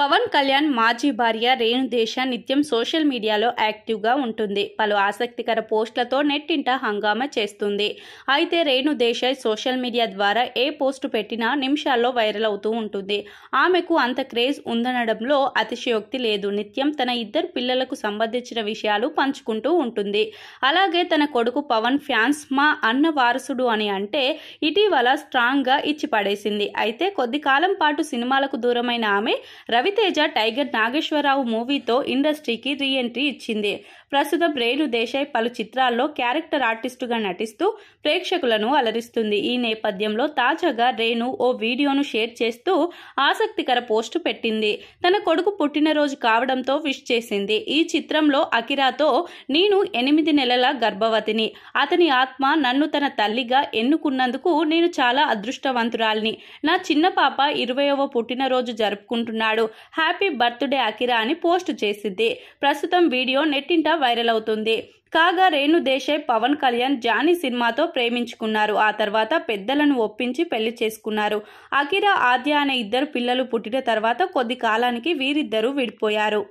పవన్ కళ్యాణ్ మాజీ భార్య రేణు దేశ నిత్యం సోషల్ మీడియాలో యాక్టివ్గా ఉంటుంది పలు ఆసక్తికర పోస్టులతో నెట్టింట హంగామా చేస్తుంది అయితే రేణు దేశ సోషల్ మీడియా ద్వారా ఏ పోస్ట్ పెట్టినా నిమిషాల్లో వైరల్ అవుతూ ఉంటుంది ఆమెకు అంత క్రేజ్ ఉందనడంలో అతిశయోక్తి లేదు నిత్యం తన ఇద్దరు పిల్లలకు సంబంధించిన విషయాలు పంచుకుంటూ ఉంటుంది అలాగే తన కొడుకు పవన్ ఫ్యాన్స్ మా అన్న వారసుడు అని అంటే ఇటీవల స్ట్రాంగ్గా ఇచ్చి పడేసింది అయితే కొద్ది కాలం పాటు సినిమాలకు దూరమైన ఆమె రవి రవితేజ టైగర్ నాగేశ్వరరావు మూవీతో ఇండస్ట్రీకి రీ ఎంట్రీ ఇచ్చింది ప్రస్తుతం రేణు దేశాయ్ పలు చిత్రాల్లో క్యారెక్టర్ ఆర్టిస్టుగా నటిస్తూ ప్రేక్షకులను అలరిస్తుంది ఈ నేపథ్యంలో తాజాగా రేణు ఓ వీడియోను షేర్ చేస్తూ ఆసక్తికర పోస్టు పెట్టింది తన కొడుకు పుట్టినరోజు కావడంతో విష్ చేసింది ఈ చిత్రంలో అకిరాతో నేను ఎనిమిది నెలల గర్భవతిని అతని ఆత్మ నన్ను తన తల్లిగా ఎన్నుకున్నందుకు నేను చాలా అదృష్టవంతురాలిని నా చిన్న పాప ఇరవయవ పుట్టినరోజు జరుపుకుంటున్నాడు హ్యాపీ బర్త్డే అకిరా అని పోస్ట్ చేసింది ప్రస్తుతం వీడియో నెట్టింట వైరల్ అవుతుంది కాగా రేణు దేశాయ్ పవన్ కళ్యాణ్ జానీ సినిమాతో ప్రేమించుకున్నారు ఆ తర్వాత పెద్దలను ఒప్పించి పెళ్లి చేసుకున్నారు అకిరా ఆద్య అనే ఇద్దరు పిల్లలు పుట్టిన తర్వాత కొద్ది కాలానికి వీరిద్దరూ విడిపోయారు